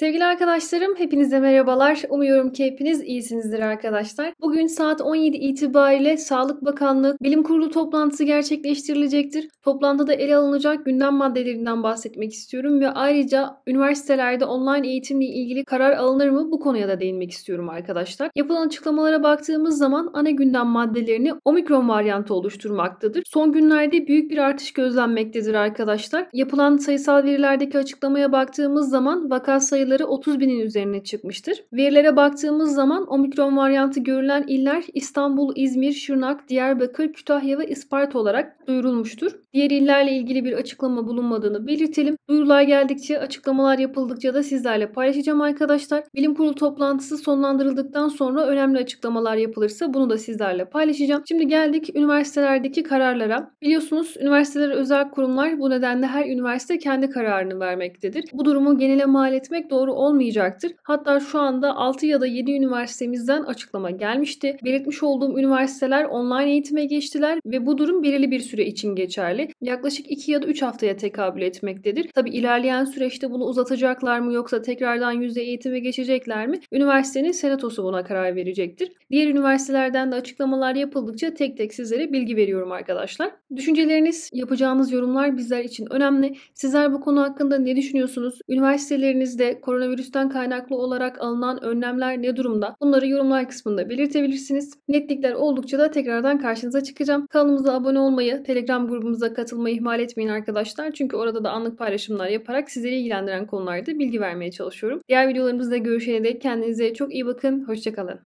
Sevgili arkadaşlarım, hepinize merhabalar. Umuyorum ki hepiniz iyisinizdir arkadaşlar. Bugün saat 17 itibariyle Sağlık Bakanlığı Bilim Kurulu toplantısı gerçekleştirilecektir. Toplantıda ele alınacak gündem maddelerinden bahsetmek istiyorum ve ayrıca üniversitelerde online eğitimle ilgili karar alınır mı bu konuya da değinmek istiyorum arkadaşlar. Yapılan açıklamalara baktığımız zaman ana gündem maddelerini omikron varyantı oluşturmaktadır. Son günlerde büyük bir artış gözlenmektedir arkadaşlar. Yapılan sayısal verilerdeki açıklamaya baktığımız zaman vaka sayıları sayıları 30 binin üzerine çıkmıştır. Verilere baktığımız zaman omikron varyantı görülen iller İstanbul, İzmir, Şırnak, Diyarbakır, Kütahya ve Isparta olarak duyurulmuştur. Diğer illerle ilgili bir açıklama bulunmadığını belirtelim. Duyurular geldikçe, açıklamalar yapıldıkça da sizlerle paylaşacağım arkadaşlar. Bilim kurulu toplantısı sonlandırıldıktan sonra önemli açıklamalar yapılırsa bunu da sizlerle paylaşacağım. Şimdi geldik üniversitelerdeki kararlara. Biliyorsunuz üniversiteler özel kurumlar bu nedenle her üniversite kendi kararını vermektedir. Bu durumu genele mal etmek doğru olmayacaktır. Hatta şu anda 6 ya da 7 üniversitemizden açıklama gelmişti. Belirtmiş olduğum üniversiteler online eğitime geçtiler ve bu durum belirli bir süre için geçerli. Yaklaşık 2 ya da 3 haftaya tekabül etmektedir. Tabi ilerleyen süreçte bunu uzatacaklar mı yoksa tekrardan yüzde eğitime geçecekler mi? Üniversitenin senatosu buna karar verecektir. Diğer üniversitelerden de açıklamalar yapıldıkça tek tek sizlere bilgi veriyorum arkadaşlar. Düşünceleriniz, yapacağınız yorumlar bizler için önemli. Sizler bu konu hakkında ne düşünüyorsunuz? Üniversitelerinizde koronavirüsten kaynaklı olarak alınan önlemler ne durumda? Bunları yorumlar kısmında belirtebilirsiniz. Netlikler oldukça da tekrardan karşınıza çıkacağım. Kanalımıza abone olmayı, Telegram grubumuza katılmayı ihmal etmeyin arkadaşlar. Çünkü orada da anlık paylaşımlar yaparak sizleri ilgilendiren konularda bilgi vermeye çalışıyorum. Diğer videolarımızda görüşene dek kendinize çok iyi bakın. Hoşçakalın.